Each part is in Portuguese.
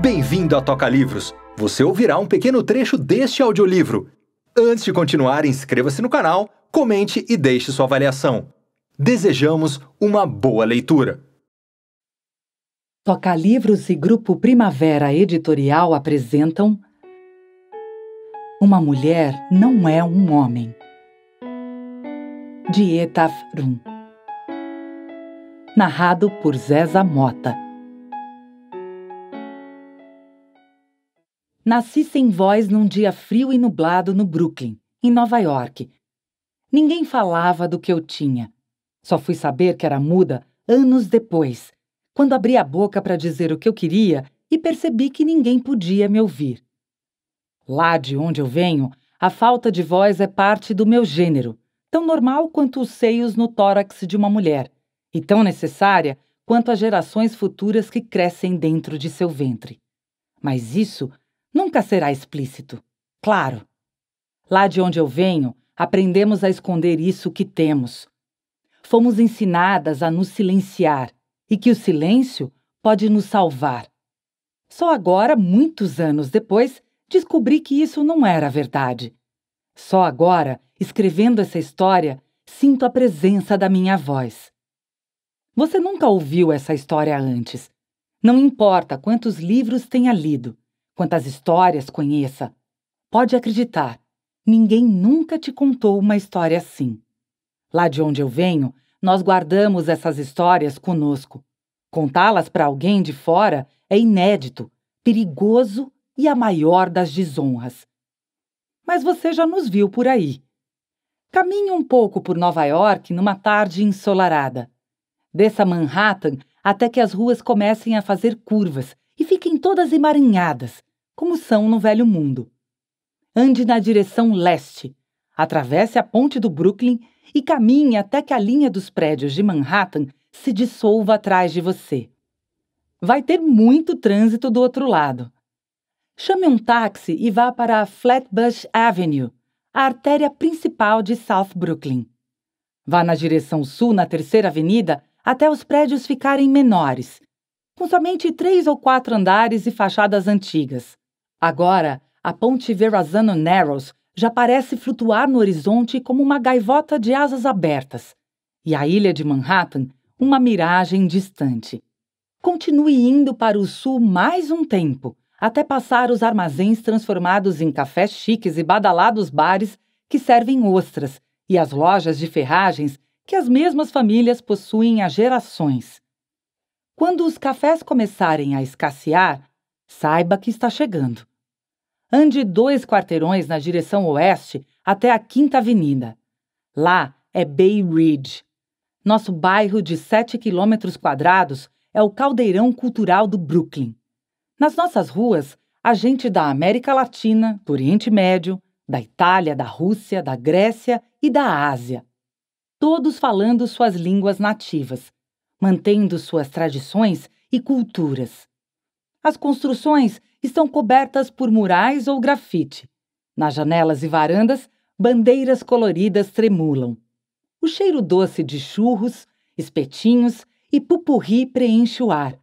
Bem-vindo à Toca Livros! Você ouvirá um pequeno trecho deste audiolivro. Antes de continuar, inscreva-se no canal, comente e deixe sua avaliação. Desejamos uma boa leitura! Toca Livros e Grupo Primavera Editorial apresentam Uma Mulher Não É um Homem de Etaf Narrado por Zeza Mota. Nasci sem voz num dia frio e nublado no Brooklyn, em Nova York. Ninguém falava do que eu tinha. Só fui saber que era muda anos depois, quando abri a boca para dizer o que eu queria e percebi que ninguém podia me ouvir. Lá de onde eu venho, a falta de voz é parte do meu gênero, tão normal quanto os seios no tórax de uma mulher, e tão necessária quanto as gerações futuras que crescem dentro de seu ventre. Mas isso nunca será explícito. Claro. Lá de onde eu venho, aprendemos a esconder isso que temos. Fomos ensinadas a nos silenciar e que o silêncio pode nos salvar. Só agora, muitos anos depois, descobri que isso não era verdade. Só agora, escrevendo essa história, sinto a presença da minha voz. Você nunca ouviu essa história antes. Não importa quantos livros tenha lido quantas histórias conheça. Pode acreditar, ninguém nunca te contou uma história assim. Lá de onde eu venho, nós guardamos essas histórias conosco. Contá-las para alguém de fora é inédito, perigoso e a maior das desonras. Mas você já nos viu por aí. Caminhe um pouco por Nova York numa tarde ensolarada. Desça Manhattan até que as ruas comecem a fazer curvas e fiquem todas emaranhadas, como são no Velho Mundo. Ande na direção leste, atravesse a ponte do Brooklyn e caminhe até que a linha dos prédios de Manhattan se dissolva atrás de você. Vai ter muito trânsito do outro lado. Chame um táxi e vá para a Flatbush Avenue, a artéria principal de South Brooklyn. Vá na direção sul na Terceira Avenida até os prédios ficarem menores, com somente três ou quatro andares e fachadas antigas. Agora, a ponte Verrazano Narrows já parece flutuar no horizonte como uma gaivota de asas abertas, e a ilha de Manhattan, uma miragem distante. Continue indo para o sul mais um tempo, até passar os armazéns transformados em cafés chiques e badalados bares que servem ostras e as lojas de ferragens que as mesmas famílias possuem há gerações. Quando os cafés começarem a escassear, saiba que está chegando. Ande dois quarteirões na direção oeste até a Quinta Avenida. Lá é Bay Ridge. Nosso bairro de 7 quilômetros quadrados é o caldeirão cultural do Brooklyn. Nas nossas ruas, a gente da América Latina, do Oriente Médio, da Itália, da Rússia, da Grécia e da Ásia. Todos falando suas línguas nativas, mantendo suas tradições e culturas. As construções estão cobertas por murais ou grafite. Nas janelas e varandas, bandeiras coloridas tremulam. O cheiro doce de churros, espetinhos e pupurri preenche o ar.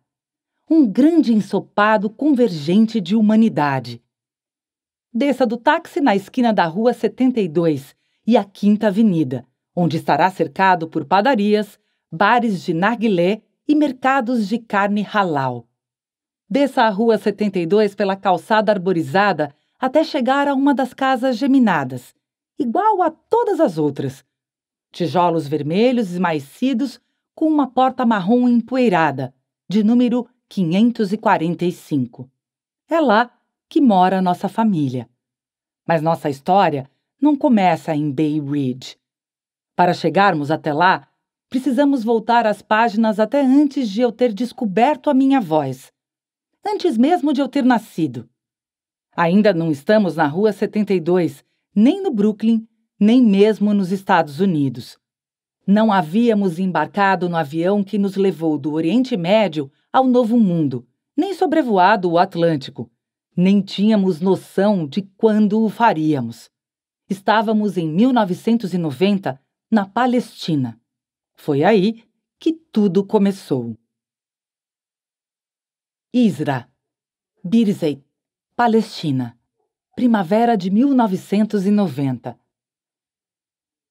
Um grande ensopado convergente de humanidade. Desça do táxi na esquina da Rua 72 e a Quinta Avenida, onde estará cercado por padarias, bares de narguilé e mercados de carne halal. Desça a Rua 72 pela calçada arborizada até chegar a uma das casas geminadas, igual a todas as outras. Tijolos vermelhos esmaecidos com uma porta marrom empoeirada, de número 545. É lá que mora nossa família. Mas nossa história não começa em Bay Ridge. Para chegarmos até lá, precisamos voltar as páginas até antes de eu ter descoberto a minha voz antes mesmo de eu ter nascido. Ainda não estamos na Rua 72, nem no Brooklyn, nem mesmo nos Estados Unidos. Não havíamos embarcado no avião que nos levou do Oriente Médio ao Novo Mundo, nem sobrevoado o Atlântico, nem tínhamos noção de quando o faríamos. Estávamos em 1990 na Palestina. Foi aí que tudo começou. Isra, Birzeit, Palestina, primavera de 1990.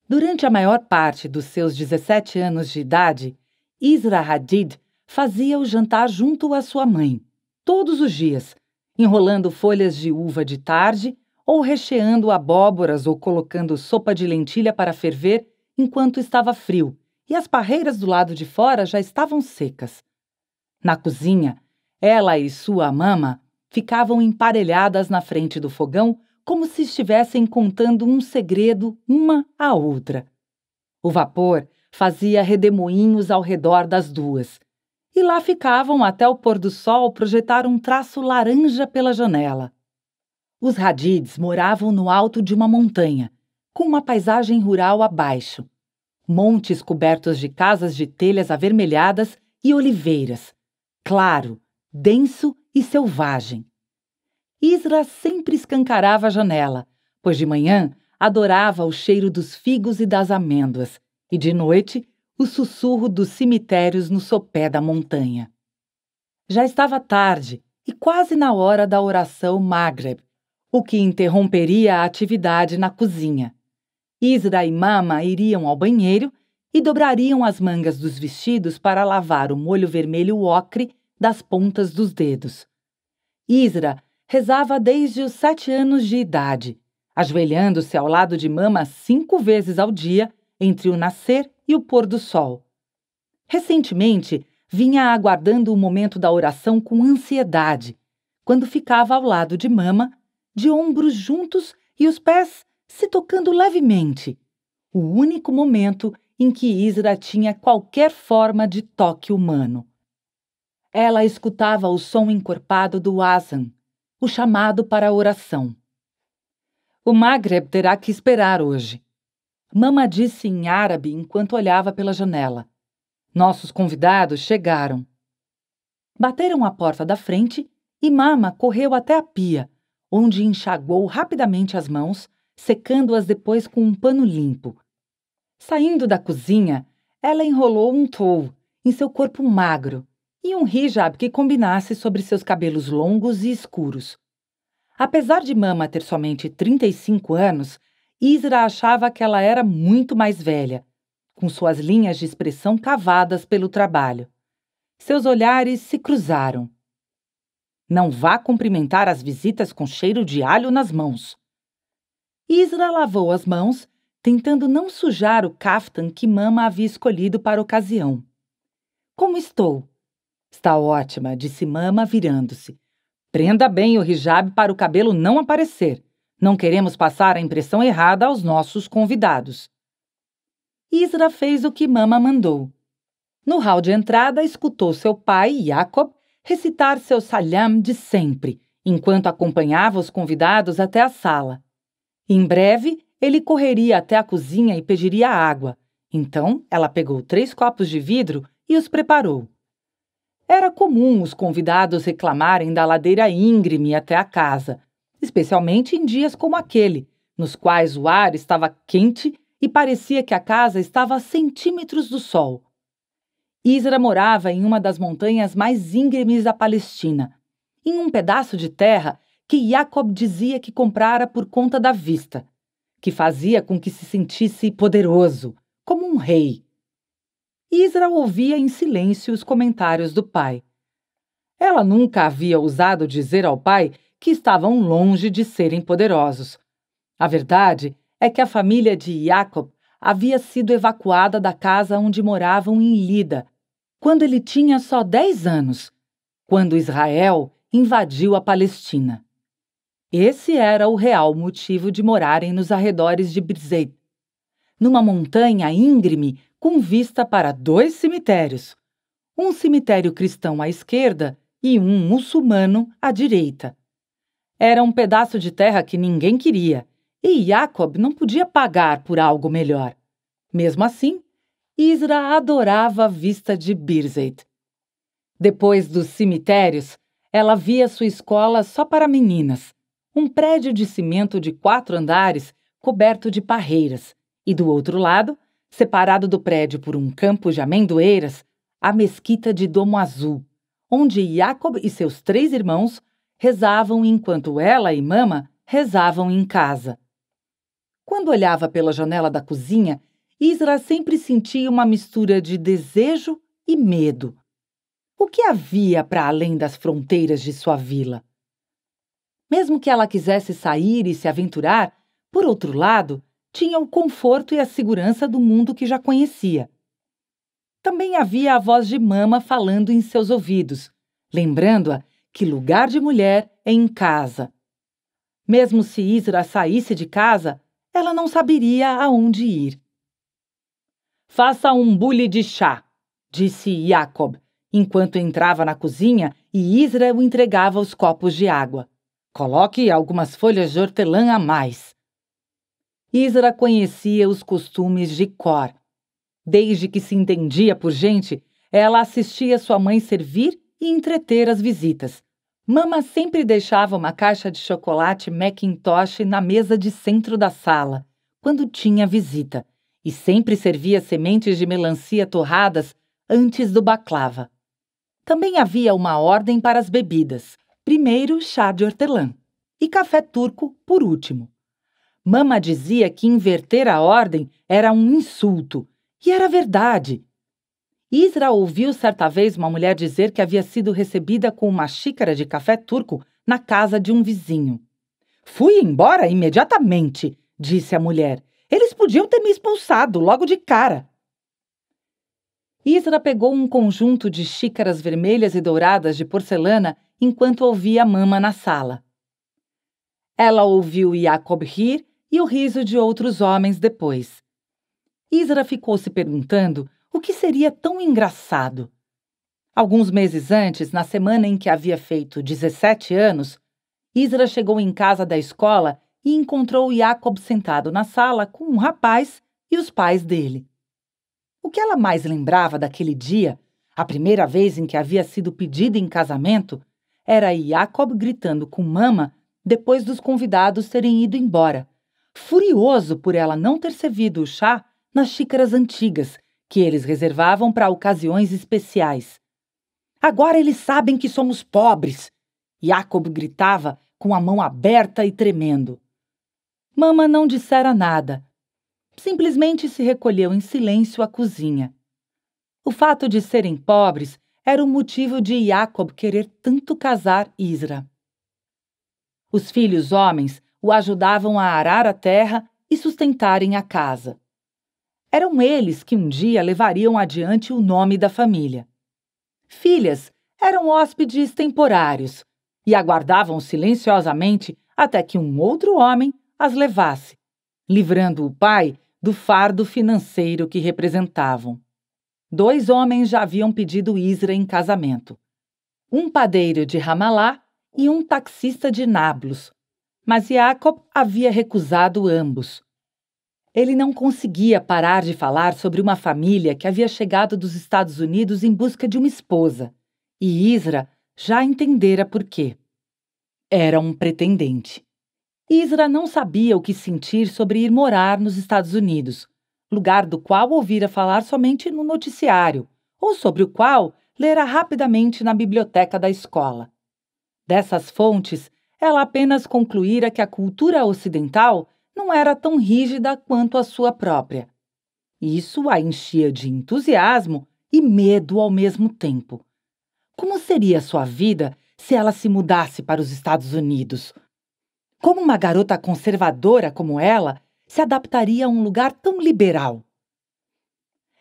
Durante a maior parte dos seus 17 anos de idade, Isra Hadid fazia o jantar junto à sua mãe, todos os dias, enrolando folhas de uva de tarde ou recheando abóboras ou colocando sopa de lentilha para ferver enquanto estava frio e as parreiras do lado de fora já estavam secas. Na cozinha, ela e sua mama ficavam emparelhadas na frente do fogão, como se estivessem contando um segredo uma à outra. O vapor fazia redemoinhos ao redor das duas, e lá ficavam até o pôr do sol projetar um traço laranja pela janela. Os Hadids moravam no alto de uma montanha, com uma paisagem rural abaixo. Montes cobertos de casas de telhas avermelhadas e oliveiras. Claro, denso e selvagem. Isra sempre escancarava a janela, pois de manhã adorava o cheiro dos figos e das amêndoas, e de noite o sussurro dos cemitérios no sopé da montanha. Já estava tarde e quase na hora da oração magreb, o que interromperia a atividade na cozinha. Isra e Mama iriam ao banheiro e dobrariam as mangas dos vestidos para lavar o molho vermelho ocre das pontas dos dedos. Isra rezava desde os sete anos de idade, ajoelhando-se ao lado de mama cinco vezes ao dia, entre o nascer e o pôr do sol. Recentemente, vinha aguardando o momento da oração com ansiedade, quando ficava ao lado de mama, de ombros juntos e os pés se tocando levemente. O único momento em que Isra tinha qualquer forma de toque humano. Ela escutava o som encorpado do azan, o chamado para a oração. O Maghreb terá que esperar hoje. Mama disse em árabe enquanto olhava pela janela. Nossos convidados chegaram. Bateram a porta da frente e Mama correu até a pia, onde enxagou rapidamente as mãos, secando-as depois com um pano limpo. Saindo da cozinha, ela enrolou um tou em seu corpo magro e um hijab que combinasse sobre seus cabelos longos e escuros. Apesar de Mama ter somente 35 anos, Isra achava que ela era muito mais velha, com suas linhas de expressão cavadas pelo trabalho. Seus olhares se cruzaram. Não vá cumprimentar as visitas com cheiro de alho nas mãos. Isra lavou as mãos, tentando não sujar o kaftan que Mama havia escolhido para a ocasião. Como estou? Está ótima, disse Mama, virando-se. Prenda bem o hijab para o cabelo não aparecer. Não queremos passar a impressão errada aos nossos convidados. Isra fez o que Mama mandou. No hall de entrada, escutou seu pai, Jacob, recitar seu salam de sempre, enquanto acompanhava os convidados até a sala. Em breve, ele correria até a cozinha e pediria água. Então, ela pegou três copos de vidro e os preparou. Era comum os convidados reclamarem da ladeira íngreme até a casa, especialmente em dias como aquele, nos quais o ar estava quente e parecia que a casa estava a centímetros do sol. Isra morava em uma das montanhas mais íngremes da Palestina, em um pedaço de terra que Jacob dizia que comprara por conta da vista, que fazia com que se sentisse poderoso, como um rei. Isra ouvia em silêncio os comentários do pai. Ela nunca havia ousado dizer ao pai que estavam longe de serem poderosos. A verdade é que a família de Jacob havia sido evacuada da casa onde moravam em Lida, quando ele tinha só 10 anos, quando Israel invadiu a Palestina. Esse era o real motivo de morarem nos arredores de Birzeit, numa montanha íngreme com vista para dois cemitérios, um cemitério cristão à esquerda e um muçulmano à direita. Era um pedaço de terra que ninguém queria, e Jacob não podia pagar por algo melhor. Mesmo assim, Isra adorava a vista de Birzeit. Depois dos cemitérios, ela via sua escola só para meninas, um prédio de cimento de quatro andares coberto de parreiras, e do outro lado, separado do prédio por um campo de amendoeiras, a mesquita de Domo Azul, onde Jacob e seus três irmãos rezavam enquanto ela e Mama rezavam em casa. Quando olhava pela janela da cozinha, Isra sempre sentia uma mistura de desejo e medo. O que havia para além das fronteiras de sua vila? Mesmo que ela quisesse sair e se aventurar, por outro lado, tinha o conforto e a segurança do mundo que já conhecia. Também havia a voz de mama falando em seus ouvidos, lembrando-a que lugar de mulher é em casa. Mesmo se Isra saísse de casa, ela não saberia aonde ir. Faça um bule de chá, disse Jacob, enquanto entrava na cozinha e Isra o entregava os copos de água. Coloque algumas folhas de hortelã a mais. Isra conhecia os costumes de cor. Desde que se entendia por gente, ela assistia sua mãe servir e entreter as visitas. Mama sempre deixava uma caixa de chocolate Macintosh na mesa de centro da sala, quando tinha visita, e sempre servia sementes de melancia torradas antes do baklava. Também havia uma ordem para as bebidas: primeiro chá de hortelã e café turco por último. Mama dizia que inverter a ordem era um insulto, e era verdade. Isra ouviu certa vez uma mulher dizer que havia sido recebida com uma xícara de café turco na casa de um vizinho. Fui embora imediatamente, disse a mulher. Eles podiam ter me expulsado logo de cara. Isra pegou um conjunto de xícaras vermelhas e douradas de porcelana enquanto ouvia a mama na sala. Ela ouviu Jacob rir e o riso de outros homens depois. Isra ficou se perguntando o que seria tão engraçado. Alguns meses antes, na semana em que havia feito 17 anos, Isra chegou em casa da escola e encontrou Jacob sentado na sala com um rapaz e os pais dele. O que ela mais lembrava daquele dia, a primeira vez em que havia sido pedida em casamento, era Jacob gritando com mama depois dos convidados terem ido embora furioso por ela não ter servido o chá nas xícaras antigas que eles reservavam para ocasiões especiais. Agora eles sabem que somos pobres! Jacob gritava com a mão aberta e tremendo. Mama não dissera nada. Simplesmente se recolheu em silêncio à cozinha. O fato de serem pobres era o motivo de Jacob querer tanto casar Isra. Os filhos homens o ajudavam a arar a terra e sustentarem a casa. Eram eles que um dia levariam adiante o nome da família. Filhas eram hóspedes temporários e aguardavam silenciosamente até que um outro homem as levasse, livrando o pai do fardo financeiro que representavam. Dois homens já haviam pedido Isra em casamento: um padeiro de Ramalá e um taxista de Nablus, mas Jacob havia recusado ambos. Ele não conseguia parar de falar sobre uma família que havia chegado dos Estados Unidos em busca de uma esposa, e Isra já entendera por quê. Era um pretendente. Isra não sabia o que sentir sobre ir morar nos Estados Unidos, lugar do qual ouvira falar somente no noticiário, ou sobre o qual lera rapidamente na biblioteca da escola. Dessas fontes, ela apenas concluíra que a cultura ocidental não era tão rígida quanto a sua própria. Isso a enchia de entusiasmo e medo ao mesmo tempo. Como seria sua vida se ela se mudasse para os Estados Unidos? Como uma garota conservadora como ela se adaptaria a um lugar tão liberal?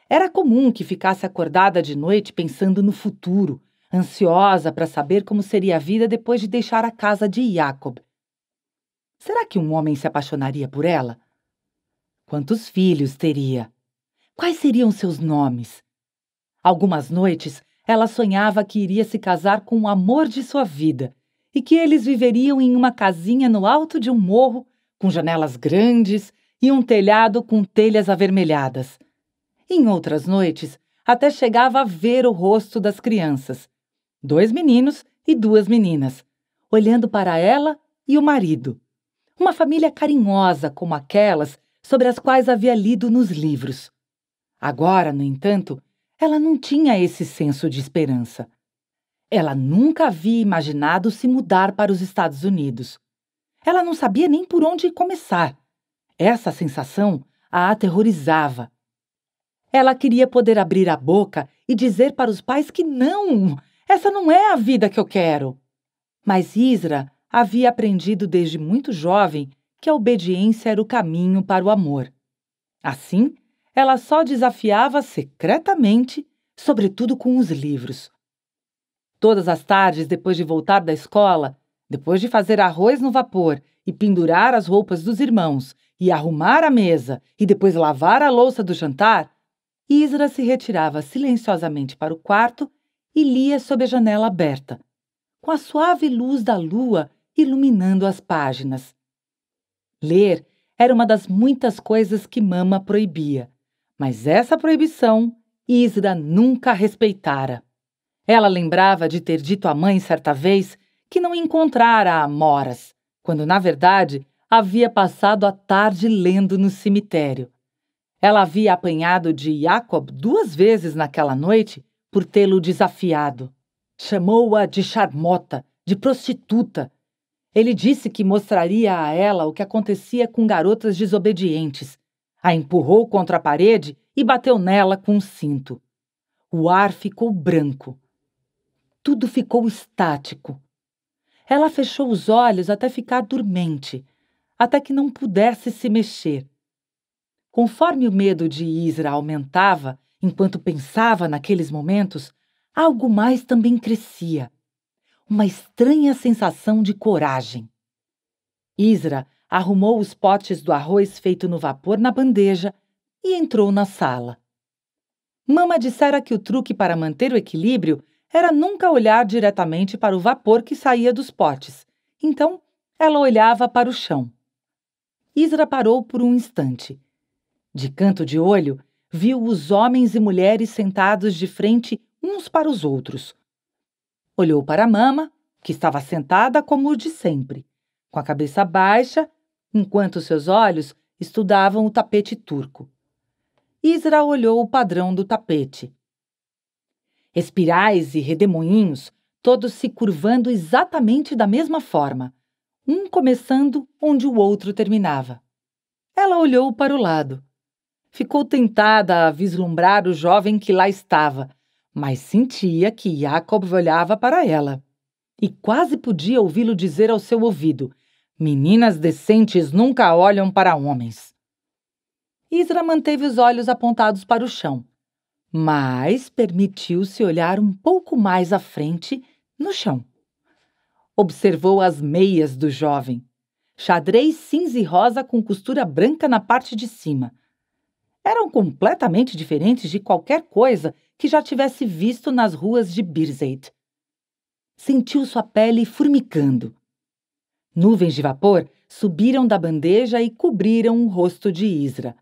Era comum que ficasse acordada de noite pensando no futuro, ansiosa para saber como seria a vida depois de deixar a casa de Jacob. Será que um homem se apaixonaria por ela? Quantos filhos teria? Quais seriam seus nomes? Algumas noites ela sonhava que iria se casar com o amor de sua vida e que eles viveriam em uma casinha no alto de um morro, com janelas grandes e um telhado com telhas avermelhadas. Em outras noites, até chegava a ver o rosto das crianças, dois meninos e duas meninas, olhando para ela e o marido. Uma família carinhosa como aquelas sobre as quais havia lido nos livros. Agora, no entanto, ela não tinha esse senso de esperança. Ela nunca havia imaginado se mudar para os Estados Unidos. Ela não sabia nem por onde começar. Essa sensação a aterrorizava. Ela queria poder abrir a boca e dizer para os pais que não, essa não é a vida que eu quero. Mas Isra havia aprendido desde muito jovem que a obediência era o caminho para o amor. Assim, ela só desafiava secretamente, sobretudo com os livros. Todas as tardes, depois de voltar da escola, depois de fazer arroz no vapor e pendurar as roupas dos irmãos, e arrumar a mesa e depois lavar a louça do jantar, Isra se retirava silenciosamente para o quarto e lia sob a janela aberta, com a suave luz da lua iluminando as páginas. Ler era uma das muitas coisas que Mama proibia, mas essa proibição Isda nunca respeitara. Ela lembrava de ter dito à mãe certa vez que não encontrara amoras, Moras, quando na verdade havia passado a tarde lendo no cemitério. Ela havia apanhado de Jacob duas vezes naquela noite por tê-lo desafiado. Chamou-a de charmota, de prostituta. Ele disse que mostraria a ela o que acontecia com garotas desobedientes. A empurrou contra a parede e bateu nela com um cinto. O ar ficou branco. Tudo ficou estático. Ela fechou os olhos até ficar dormente, até que não pudesse se mexer. Conforme o medo de Isra aumentava, Enquanto pensava naqueles momentos, algo mais também crescia. Uma estranha sensação de coragem. Isra arrumou os potes do arroz feito no vapor na bandeja e entrou na sala. Mama dissera que o truque para manter o equilíbrio era nunca olhar diretamente para o vapor que saía dos potes. Então, ela olhava para o chão. Isra parou por um instante. De canto de olho, viu os homens e mulheres sentados de frente uns para os outros. Olhou para a mama, que estava sentada como de sempre, com a cabeça baixa, enquanto seus olhos estudavam o tapete turco. Isra olhou o padrão do tapete. Espirais e redemoinhos, todos se curvando exatamente da mesma forma, um começando onde o outro terminava. Ela olhou para o lado ficou tentada a vislumbrar o jovem que lá estava, mas sentia que Jacob olhava para ela. E quase podia ouvi-lo dizer ao seu ouvido: Meninas decentes nunca olham para homens. Isra manteve os olhos apontados para o chão, mas permitiu-se olhar um pouco mais à frente, no chão. Observou as meias do jovem. Xadrez cinza e rosa com costura branca na parte de cima eram completamente diferentes de qualquer coisa que já tivesse visto nas ruas de Birzeit. Sentiu sua pele formicando. Nuvens de vapor subiram da bandeja e cobriram o rosto de Isra.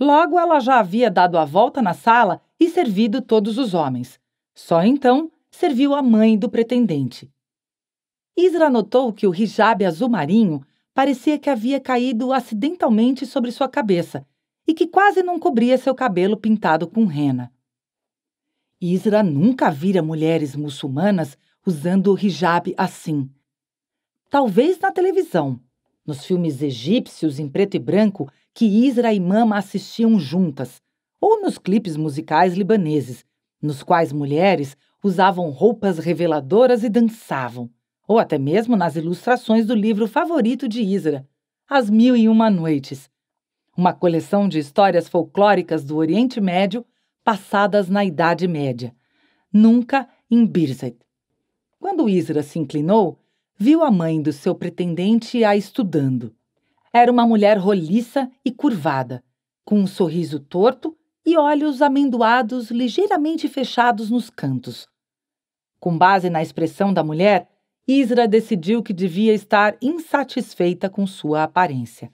Logo ela já havia dado a volta na sala e servido todos os homens. Só então serviu a mãe do pretendente. Isra notou que o hijab azul marinho parecia que havia caído acidentalmente sobre sua cabeça e que quase não cobria seu cabelo pintado com rena. Isra nunca vira mulheres muçulmanas usando o hijab assim. Talvez na televisão, nos filmes egípcios em preto e branco que Isra e Mama assistiam juntas, ou nos clipes musicais libaneses, nos quais mulheres usavam roupas reveladoras e dançavam, ou até mesmo nas ilustrações do livro favorito de Isra, As Mil e Uma Noites, uma coleção de histórias folclóricas do Oriente Médio passadas na Idade Média, nunca em Birzeit. Quando Isra se inclinou, viu a mãe do seu pretendente a estudando. Era uma mulher roliça e curvada, com um sorriso torto e olhos amendoados ligeiramente fechados nos cantos. Com base na expressão da mulher, Isra decidiu que devia estar insatisfeita com sua aparência.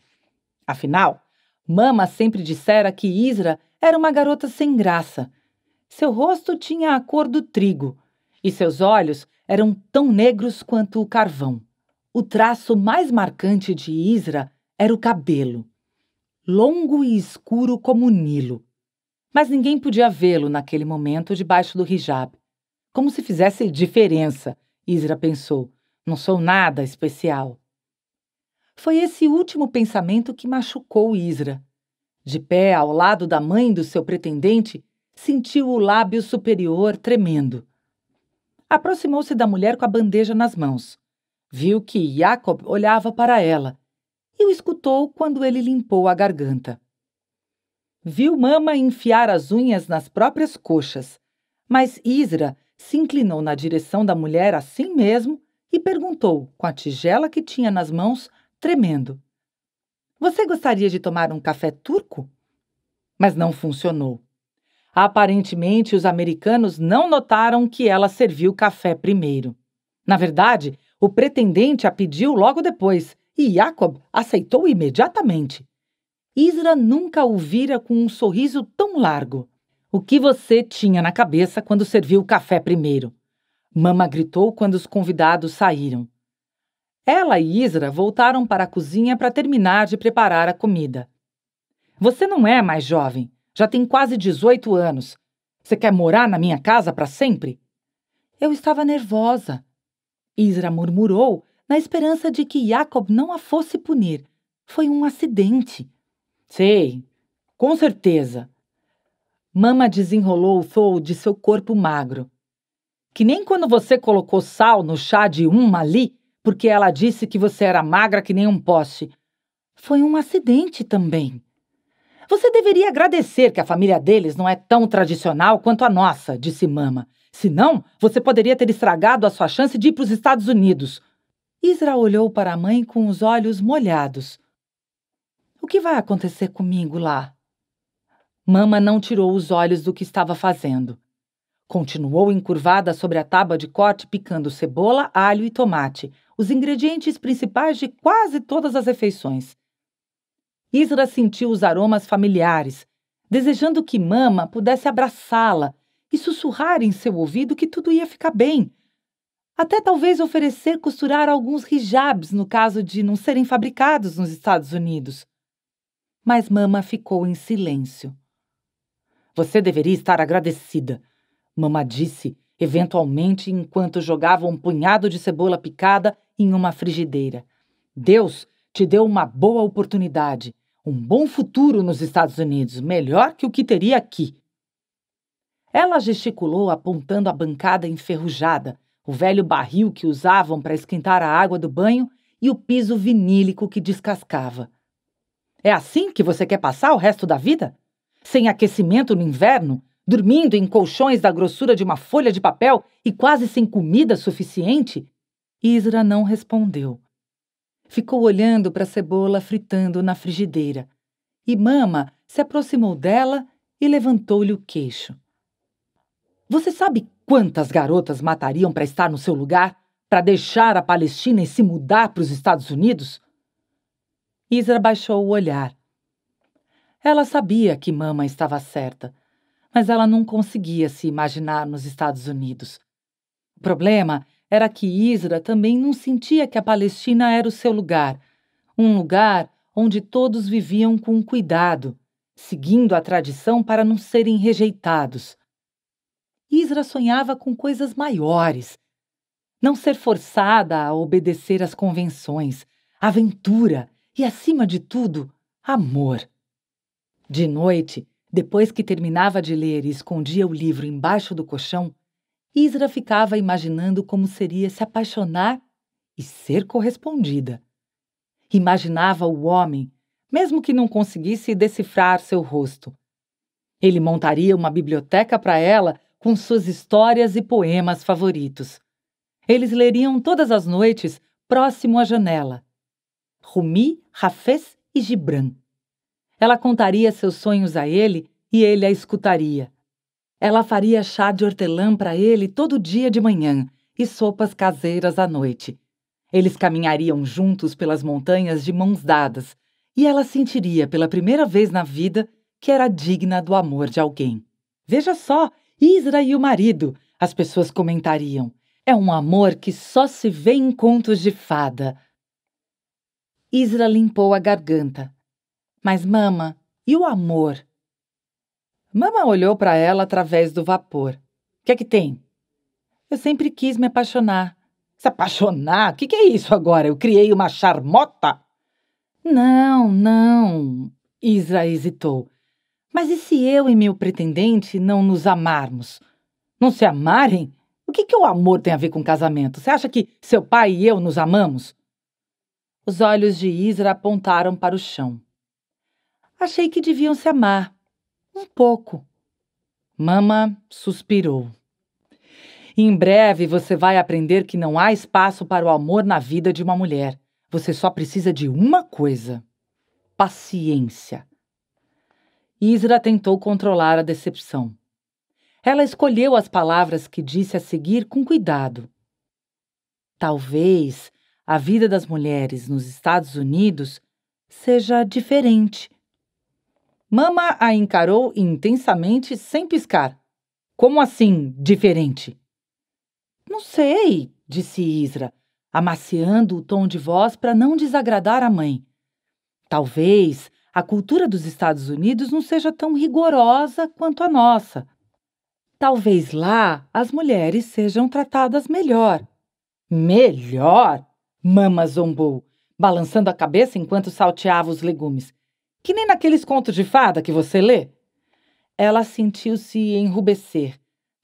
Afinal, Mama sempre dissera que Isra era uma garota sem graça. Seu rosto tinha a cor do trigo e seus olhos eram tão negros quanto o carvão. O traço mais marcante de Isra era o cabelo, longo e escuro como o Nilo. Mas ninguém podia vê-lo naquele momento debaixo do hijab. Como se fizesse diferença, Isra pensou. Não sou nada especial. Foi esse último pensamento que machucou Isra. De pé ao lado da mãe do seu pretendente, sentiu o lábio superior tremendo. Aproximou-se da mulher com a bandeja nas mãos. Viu que Jacob olhava para ela e o escutou quando ele limpou a garganta. Viu Mama enfiar as unhas nas próprias coxas, mas Isra se inclinou na direção da mulher assim mesmo e perguntou, com a tigela que tinha nas mãos, tremendo. Você gostaria de tomar um café turco? Mas não funcionou. Aparentemente, os americanos não notaram que ela serviu café primeiro. Na verdade, o pretendente a pediu logo depois e Jacob aceitou imediatamente. Isra nunca o vira com um sorriso tão largo. O que você tinha na cabeça quando serviu o café primeiro? Mama gritou quando os convidados saíram. Ela e Isra voltaram para a cozinha para terminar de preparar a comida. Você não é mais jovem. Já tem quase 18 anos. Você quer morar na minha casa para sempre? Eu estava nervosa. Isra murmurou, na esperança de que Jacob não a fosse punir. Foi um acidente. Sei, com certeza. Mama desenrolou o Thou de seu corpo magro. Que nem quando você colocou sal no chá de um ali porque ela disse que você era magra que nem um poste. Foi um acidente também. Você deveria agradecer que a família deles não é tão tradicional quanto a nossa, disse Mama. Senão, você poderia ter estragado a sua chance de ir para os Estados Unidos. Isra olhou para a mãe com os olhos molhados. O que vai acontecer comigo lá? Mama não tirou os olhos do que estava fazendo. Continuou encurvada sobre a tábua de corte, picando cebola, alho e tomate os ingredientes principais de quase todas as refeições. Isra sentiu os aromas familiares, desejando que Mama pudesse abraçá-la e sussurrar em seu ouvido que tudo ia ficar bem. Até talvez oferecer costurar alguns hijabs no caso de não serem fabricados nos Estados Unidos. Mas Mama ficou em silêncio. Você deveria estar agradecida, Mama disse, eventualmente enquanto jogava um punhado de cebola picada em uma frigideira. Deus te deu uma boa oportunidade, um bom futuro nos Estados Unidos, melhor que o que teria aqui. Ela gesticulou apontando a bancada enferrujada, o velho barril que usavam para esquentar a água do banho e o piso vinílico que descascava. É assim que você quer passar o resto da vida? Sem aquecimento no inverno dormindo em colchões da grossura de uma folha de papel e quase sem comida suficiente? Isra não respondeu. Ficou olhando para a cebola fritando na frigideira. E Mama se aproximou dela e levantou-lhe o queixo. Você sabe quantas garotas matariam para estar no seu lugar? Para deixar a Palestina e se mudar para os Estados Unidos? Isra baixou o olhar. Ela sabia que Mama estava certa mas ela não conseguia se imaginar nos Estados Unidos. O problema era que Isra também não sentia que a Palestina era o seu lugar, um lugar onde todos viviam com cuidado, seguindo a tradição para não serem rejeitados. Isra sonhava com coisas maiores. Não ser forçada a obedecer às convenções, aventura e, acima de tudo, amor. De noite, depois que terminava de ler e escondia o livro embaixo do colchão, Isra ficava imaginando como seria se apaixonar e ser correspondida. Imaginava o homem, mesmo que não conseguisse decifrar seu rosto. Ele montaria uma biblioteca para ela com suas histórias e poemas favoritos. Eles leriam todas as noites próximo à janela. Rumi, Hafez e Gibran. Ela contaria seus sonhos a ele e ele a escutaria. Ela faria chá de hortelã para ele todo dia de manhã e sopas caseiras à noite. Eles caminhariam juntos pelas montanhas de mãos dadas e ela sentiria pela primeira vez na vida que era digna do amor de alguém. Veja só, Isra e o marido, as pessoas comentariam. É um amor que só se vê em contos de fada. Isra limpou a garganta mas, mama, e o amor? Mama olhou para ela através do vapor. O que é que tem? Eu sempre quis me apaixonar. Se apaixonar? O que, que é isso agora? Eu criei uma charmota? Não, não. Isra hesitou. Mas e se eu e meu pretendente não nos amarmos? Não se amarem? O que, que o amor tem a ver com casamento? Você acha que seu pai e eu nos amamos? Os olhos de Isra apontaram para o chão. Achei que deviam se amar. Um pouco. Mama suspirou. Em breve você vai aprender que não há espaço para o amor na vida de uma mulher. Você só precisa de uma coisa: paciência. Isra tentou controlar a decepção. Ela escolheu as palavras que disse a seguir com cuidado. Talvez a vida das mulheres nos Estados Unidos seja diferente Mama a encarou intensamente sem piscar. Como assim, diferente? Não sei, disse Isra, amaciando o tom de voz para não desagradar a mãe. Talvez a cultura dos Estados Unidos não seja tão rigorosa quanto a nossa. Talvez lá as mulheres sejam tratadas melhor. Melhor? Mama zombou, balançando a cabeça enquanto salteava os legumes que nem naqueles contos de fada que você lê. Ela sentiu-se enrubescer.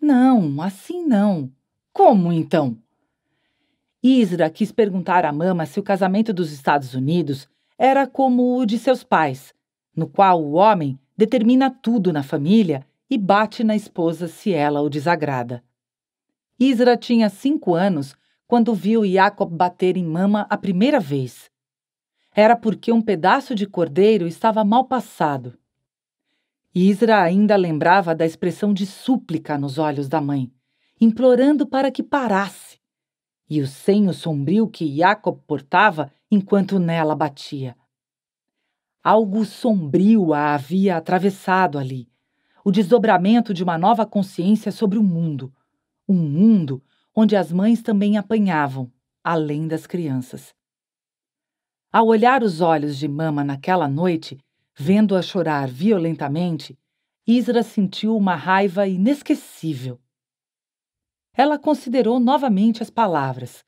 Não, assim não. Como então? Isra quis perguntar à mama se o casamento dos Estados Unidos era como o de seus pais, no qual o homem determina tudo na família e bate na esposa se ela o desagrada. Isra tinha cinco anos quando viu Jacob bater em mama a primeira vez era porque um pedaço de cordeiro estava mal passado. Isra ainda lembrava da expressão de súplica nos olhos da mãe, implorando para que parasse, e o senho sombrio que Jacob portava enquanto nela batia. Algo sombrio a havia atravessado ali, o desdobramento de uma nova consciência sobre o mundo, um mundo onde as mães também apanhavam, além das crianças. Ao olhar os olhos de Mama naquela noite, vendo-a chorar violentamente, Isra sentiu uma raiva inesquecível. Ela considerou novamente as palavras.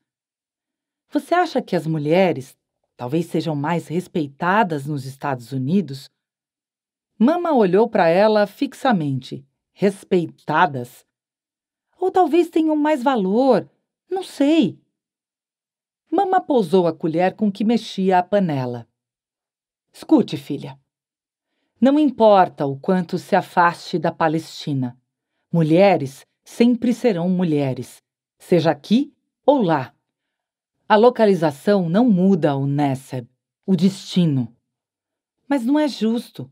Você acha que as mulheres talvez sejam mais respeitadas nos Estados Unidos? Mama olhou para ela fixamente. Respeitadas? Ou talvez tenham mais valor? Não sei. Mama pousou a colher com que mexia a panela. Escute, filha. Não importa o quanto se afaste da Palestina. Mulheres sempre serão mulheres, seja aqui ou lá. A localização não muda o Nesseb, o destino. Mas não é justo.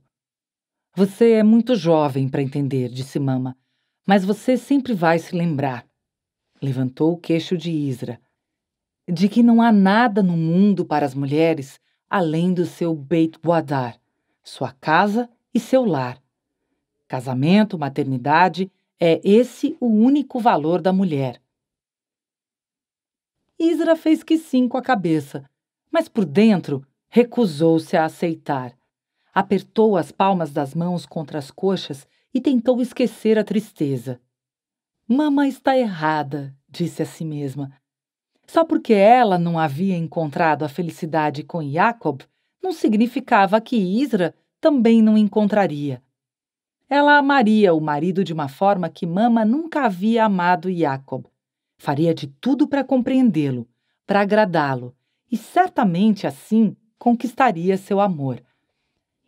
Você é muito jovem para entender, disse Mama, mas você sempre vai se lembrar. Levantou o queixo de Isra de que não há nada no mundo para as mulheres além do seu Beit Boadar, sua casa e seu lar. Casamento, maternidade, é esse o único valor da mulher. Isra fez que sim com a cabeça, mas por dentro recusou-se a aceitar. Apertou as palmas das mãos contra as coxas e tentou esquecer a tristeza. Mama está errada, disse a si mesma. Só porque ela não havia encontrado a felicidade com Jacob, não significava que Isra também não encontraria. Ela amaria o marido de uma forma que Mama nunca havia amado Jacob. Faria de tudo para compreendê-lo, para agradá-lo, e certamente assim conquistaria seu amor.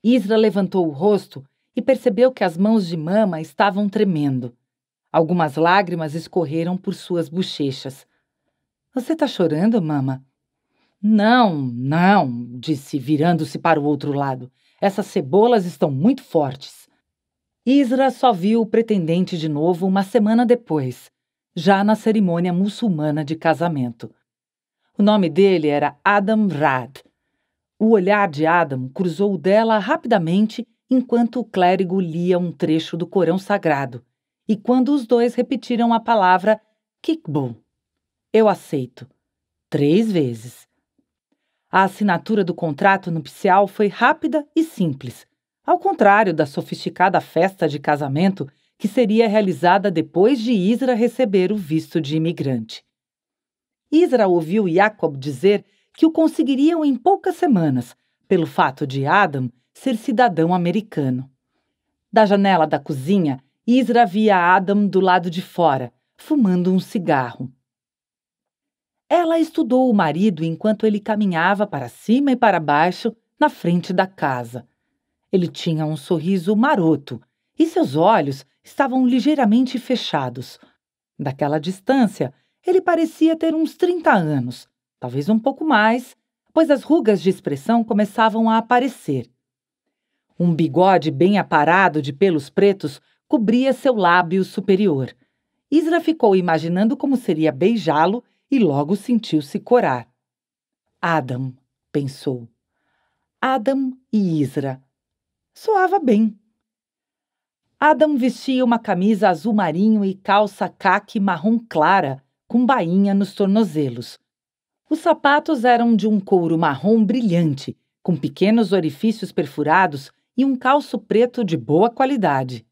Isra levantou o rosto e percebeu que as mãos de Mama estavam tremendo. Algumas lágrimas escorreram por suas bochechas. Você está chorando, mama? Não, não, disse, virando-se para o outro lado. Essas cebolas estão muito fortes. Isra só viu o pretendente de novo uma semana depois, já na cerimônia muçulmana de casamento. O nome dele era Adam Rad. O olhar de Adam cruzou o dela rapidamente enquanto o clérigo lia um trecho do Corão Sagrado, e quando os dois repetiram a palavra Kikbul eu aceito. Três vezes. A assinatura do contrato nupcial foi rápida e simples, ao contrário da sofisticada festa de casamento que seria realizada depois de Isra receber o visto de imigrante. Isra ouviu Jacob dizer que o conseguiriam em poucas semanas, pelo fato de Adam ser cidadão americano. Da janela da cozinha, Isra via Adam do lado de fora, fumando um cigarro. Ela estudou o marido enquanto ele caminhava para cima e para baixo na frente da casa. Ele tinha um sorriso maroto e seus olhos estavam ligeiramente fechados. Daquela distância, ele parecia ter uns 30 anos, talvez um pouco mais, pois as rugas de expressão começavam a aparecer. Um bigode bem aparado de pelos pretos cobria seu lábio superior. Isra ficou imaginando como seria beijá-lo e logo sentiu-se corar. Adam, pensou. Adam e Isra. Soava bem. Adam vestia uma camisa azul marinho e calça caque marrom clara, com bainha nos tornozelos. Os sapatos eram de um couro marrom brilhante, com pequenos orifícios perfurados e um calço preto de boa qualidade.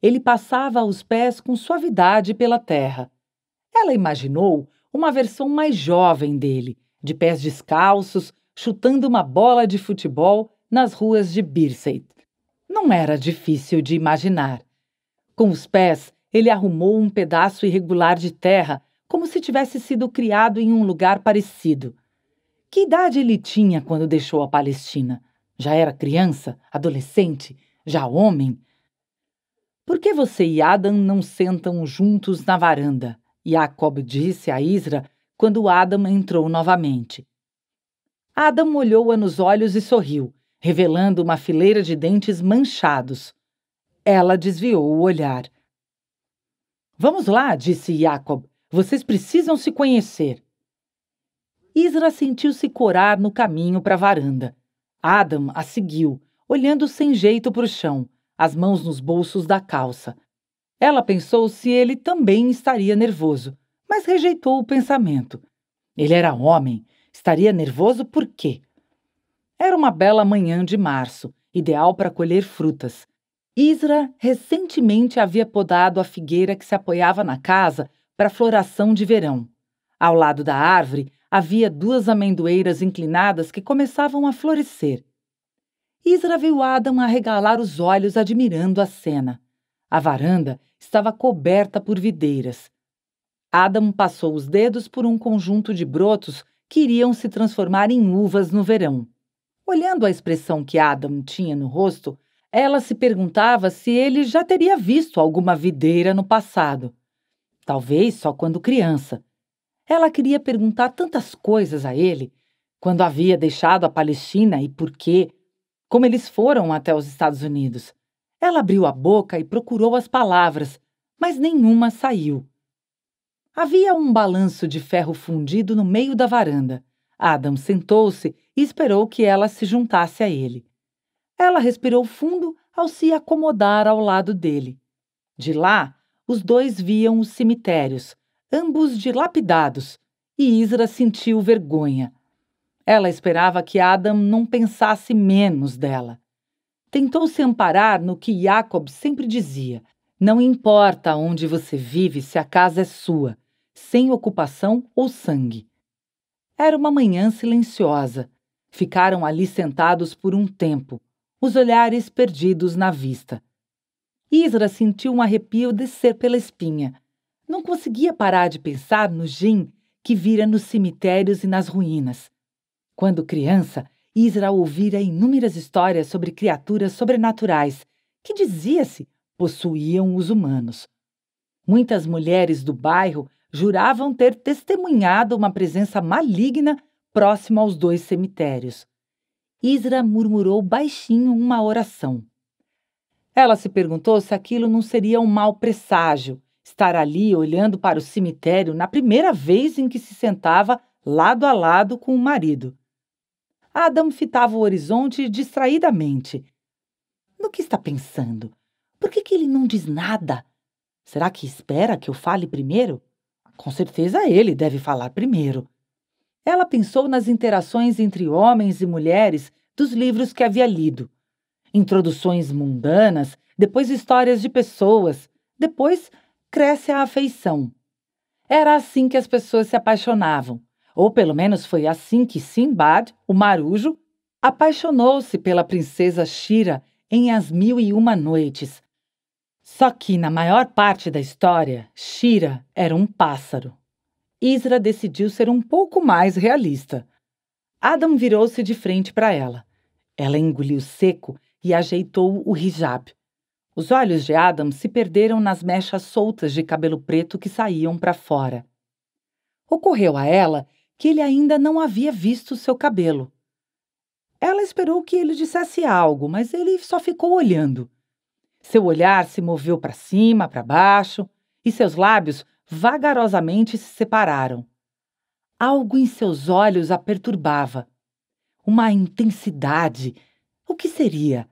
Ele passava os pés com suavidade pela terra. Ela imaginou uma versão mais jovem dele, de pés descalços, chutando uma bola de futebol nas ruas de Birseit. Não era difícil de imaginar. Com os pés, ele arrumou um pedaço irregular de terra, como se tivesse sido criado em um lugar parecido. Que idade ele tinha quando deixou a Palestina? Já era criança? Adolescente? Já homem? Por que você e Adam não sentam juntos na varanda? Jacob disse a Isra quando Adam entrou novamente. Adam olhou-a nos olhos e sorriu, revelando uma fileira de dentes manchados. Ela desviou o olhar. Vamos lá, disse Jacob. Vocês precisam se conhecer. Isra sentiu-se corar no caminho para a varanda. Adam a seguiu, olhando sem jeito para o chão, as mãos nos bolsos da calça. Ela pensou se ele também estaria nervoso, mas rejeitou o pensamento. Ele era homem. Estaria nervoso por quê? Era uma bela manhã de março, ideal para colher frutas. Isra recentemente havia podado a figueira que se apoiava na casa para a floração de verão. Ao lado da árvore havia duas amendoeiras inclinadas que começavam a florescer. Isra viu Adam arregalar os olhos admirando a cena. A varanda estava coberta por videiras. Adam passou os dedos por um conjunto de brotos que iriam se transformar em uvas no verão. Olhando a expressão que Adam tinha no rosto, ela se perguntava se ele já teria visto alguma videira no passado. Talvez só quando criança. Ela queria perguntar tantas coisas a ele: quando havia deixado a Palestina e por quê, como eles foram até os Estados Unidos. Ela abriu a boca e procurou as palavras, mas nenhuma saiu. Havia um balanço de ferro fundido no meio da varanda. Adam sentou-se e esperou que ela se juntasse a ele. Ela respirou fundo ao se acomodar ao lado dele. De lá, os dois viam os cemitérios, ambos dilapidados, e Isra sentiu vergonha. Ela esperava que Adam não pensasse menos dela tentou se amparar no que Jacob sempre dizia: não importa onde você vive se a casa é sua, sem ocupação ou sangue. Era uma manhã silenciosa. Ficaram ali sentados por um tempo, os olhares perdidos na vista. Isra sentiu um arrepio descer pela espinha. Não conseguia parar de pensar no Jim que vira nos cemitérios e nas ruínas. Quando criança, e Isra ouvira inúmeras histórias sobre criaturas sobrenaturais que dizia-se possuíam os humanos. Muitas mulheres do bairro juravam ter testemunhado uma presença maligna próximo aos dois cemitérios. Isra murmurou baixinho uma oração. Ela se perguntou se aquilo não seria um mau presságio, estar ali olhando para o cemitério na primeira vez em que se sentava lado a lado com o marido. Adam fitava o horizonte distraidamente. No que está pensando? Por que, que ele não diz nada? Será que espera que eu fale primeiro? Com certeza ele deve falar primeiro. Ela pensou nas interações entre homens e mulheres dos livros que havia lido. Introduções mundanas, depois histórias de pessoas, depois cresce a afeição. Era assim que as pessoas se apaixonavam ou pelo menos foi assim que Simbad, o marujo, apaixonou-se pela princesa Shira em As Mil e Uma Noites. Só que, na maior parte da história, Shira era um pássaro. Isra decidiu ser um pouco mais realista. Adam virou-se de frente para ela. Ela engoliu seco e ajeitou o hijab. Os olhos de Adam se perderam nas mechas soltas de cabelo preto que saíam para fora. Ocorreu a ela que ele ainda não havia visto seu cabelo. Ela esperou que ele dissesse algo, mas ele só ficou olhando. Seu olhar se moveu para cima, para baixo, e seus lábios vagarosamente se separaram. Algo em seus olhos a perturbava. Uma intensidade. O que seria?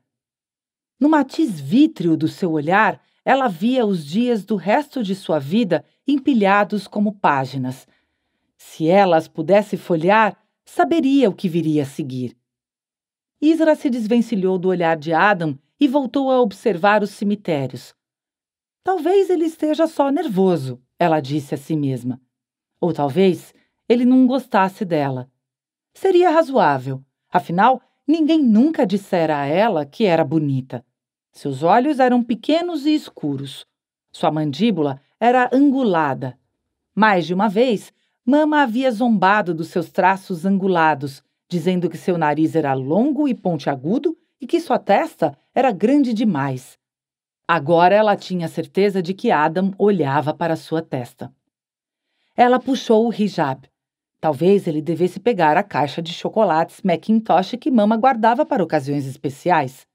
No matiz vítreo do seu olhar, ela via os dias do resto de sua vida empilhados como páginas, se ela as pudesse folhear, saberia o que viria a seguir. Isra se desvencilhou do olhar de Adam e voltou a observar os cemitérios. Talvez ele esteja só nervoso, ela disse a si mesma. Ou talvez ele não gostasse dela. Seria razoável, afinal, ninguém nunca dissera a ela que era bonita. Seus olhos eram pequenos e escuros. Sua mandíbula era angulada. Mais de uma vez, Mama havia zombado dos seus traços angulados, dizendo que seu nariz era longo e pontiagudo e que sua testa era grande demais. Agora ela tinha certeza de que Adam olhava para sua testa. Ela puxou o hijab. Talvez ele devesse pegar a caixa de chocolates Macintosh que Mama guardava para ocasiões especiais.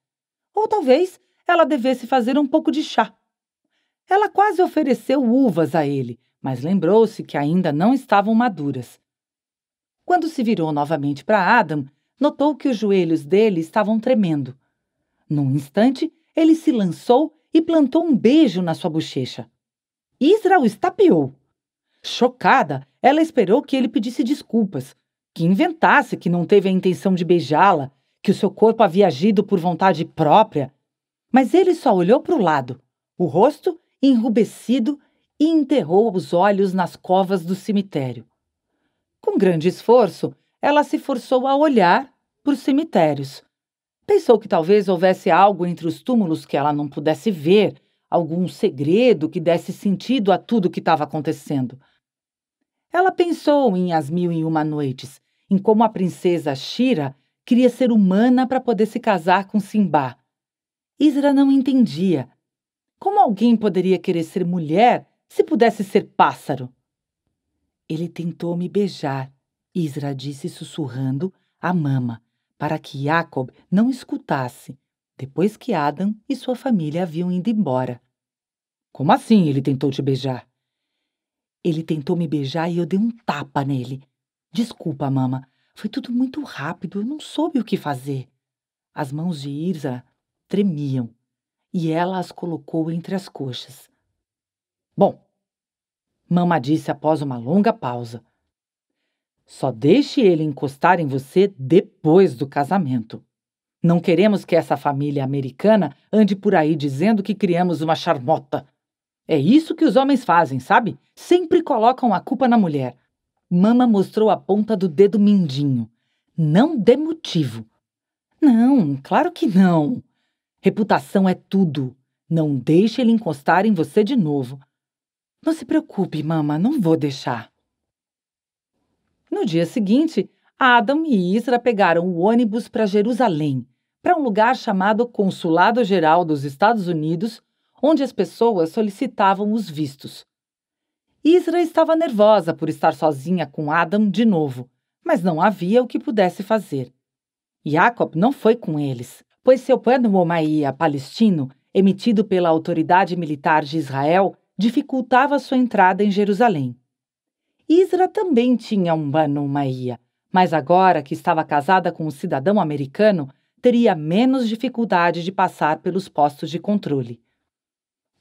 Ou talvez ela devesse fazer um pouco de chá. Ela quase ofereceu uvas a ele, mas lembrou-se que ainda não estavam maduras. Quando se virou novamente para Adam, notou que os joelhos dele estavam tremendo. Num instante, ele se lançou e plantou um beijo na sua bochecha. Israel estapeou. Chocada, ela esperou que ele pedisse desculpas, que inventasse que não teve a intenção de beijá-la, que o seu corpo havia agido por vontade própria. Mas ele só olhou para o lado, o rosto enrubescido e enterrou os olhos nas covas do cemitério. Com grande esforço, ela se forçou a olhar para os cemitérios. Pensou que talvez houvesse algo entre os túmulos que ela não pudesse ver, algum segredo que desse sentido a tudo que estava acontecendo. Ela pensou em As Mil e Uma Noites, em como a princesa Shira queria ser humana para poder se casar com Simba. Isra não entendia. Como alguém poderia querer ser mulher se pudesse ser pássaro. Ele tentou me beijar, Isra disse sussurrando a mama, para que Jacob não escutasse, depois que Adam e sua família haviam ido embora. Como assim ele tentou te beijar? Ele tentou me beijar e eu dei um tapa nele. Desculpa, mama. Foi tudo muito rápido, eu não soube o que fazer. As mãos de Isra tremiam e ela as colocou entre as coxas. Bom, Mama disse após uma longa pausa. Só deixe ele encostar em você depois do casamento. Não queremos que essa família americana ande por aí dizendo que criamos uma charmota. É isso que os homens fazem, sabe? Sempre colocam a culpa na mulher. Mama mostrou a ponta do dedo mindinho. Não dê motivo. Não, claro que não. Reputação é tudo. Não deixe ele encostar em você de novo. Não se preocupe, mama, não vou deixar. No dia seguinte, Adam e Isra pegaram o ônibus para Jerusalém, para um lugar chamado Consulado Geral dos Estados Unidos, onde as pessoas solicitavam os vistos. Isra estava nervosa por estar sozinha com Adam de novo, mas não havia o que pudesse fazer. Jacob não foi com eles, pois seu plano Omaia palestino, emitido pela autoridade militar de Israel, dificultava sua entrada em Jerusalém. Isra também tinha um Banu Maia, mas agora que estava casada com um cidadão americano, teria menos dificuldade de passar pelos postos de controle.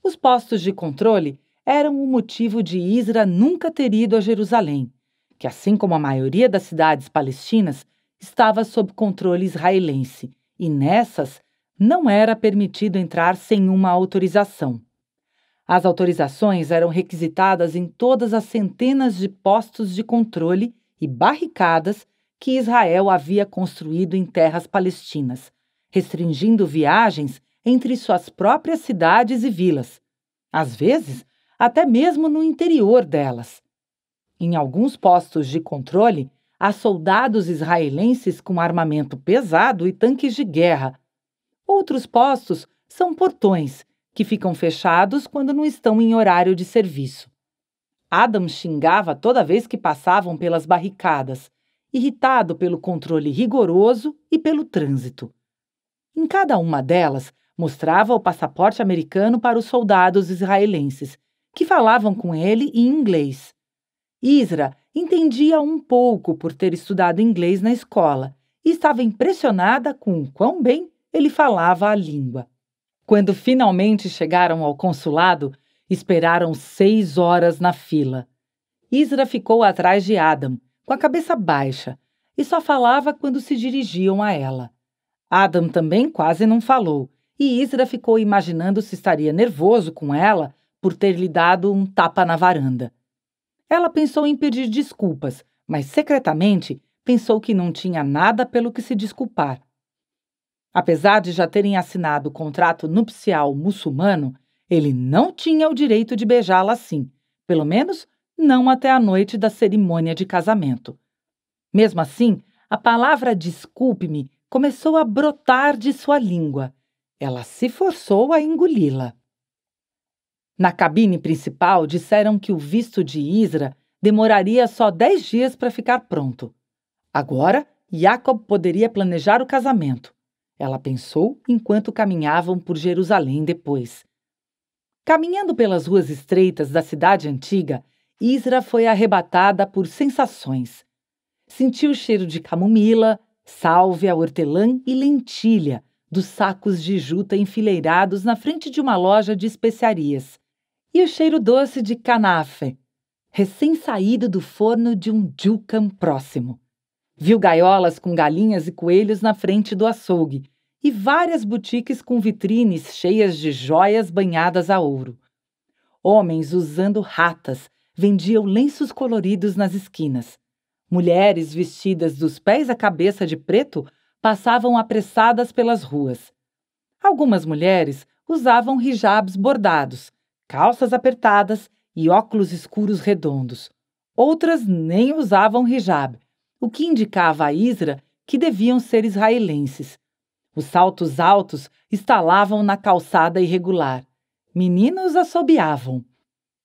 Os postos de controle eram o motivo de Isra nunca ter ido a Jerusalém, que, assim como a maioria das cidades palestinas, estava sob controle israelense, e nessas não era permitido entrar sem uma autorização. As autorizações eram requisitadas em todas as centenas de postos de controle e barricadas que Israel havia construído em terras palestinas, restringindo viagens entre suas próprias cidades e vilas, às vezes até mesmo no interior delas. Em alguns postos de controle, há soldados israelenses com armamento pesado e tanques de guerra. Outros postos são portões que ficam fechados quando não estão em horário de serviço. Adam xingava toda vez que passavam pelas barricadas, irritado pelo controle rigoroso e pelo trânsito. Em cada uma delas, mostrava o passaporte americano para os soldados israelenses, que falavam com ele em inglês. Isra entendia um pouco por ter estudado inglês na escola e estava impressionada com o quão bem ele falava a língua. Quando finalmente chegaram ao consulado, esperaram seis horas na fila. Isra ficou atrás de Adam, com a cabeça baixa, e só falava quando se dirigiam a ela. Adam também quase não falou, e Isra ficou imaginando se estaria nervoso com ela por ter lhe dado um tapa na varanda. Ela pensou em pedir desculpas, mas secretamente pensou que não tinha nada pelo que se desculpar Apesar de já terem assinado o contrato nupcial muçulmano, ele não tinha o direito de beijá-la assim, pelo menos não até a noite da cerimônia de casamento. Mesmo assim, a palavra desculpe-me começou a brotar de sua língua. Ela se forçou a engoli-la. Na cabine principal, disseram que o visto de Isra demoraria só dez dias para ficar pronto. Agora, Jacob poderia planejar o casamento ela pensou enquanto caminhavam por Jerusalém depois. Caminhando pelas ruas estreitas da cidade antiga, Isra foi arrebatada por sensações. Sentiu o cheiro de camomila, sálvia, hortelã e lentilha dos sacos de juta enfileirados na frente de uma loja de especiarias, e o cheiro doce de canafe, recém-saído do forno de um Jukan próximo. Viu gaiolas com galinhas e coelhos na frente do açougue e várias boutiques com vitrines cheias de joias banhadas a ouro. Homens usando ratas vendiam lenços coloridos nas esquinas. Mulheres vestidas dos pés à cabeça de preto passavam apressadas pelas ruas. Algumas mulheres usavam hijabs bordados, calças apertadas e óculos escuros redondos. Outras nem usavam hijab, o que indicava a Isra que deviam ser israelenses. Os saltos altos estalavam na calçada irregular. Meninos assobiavam.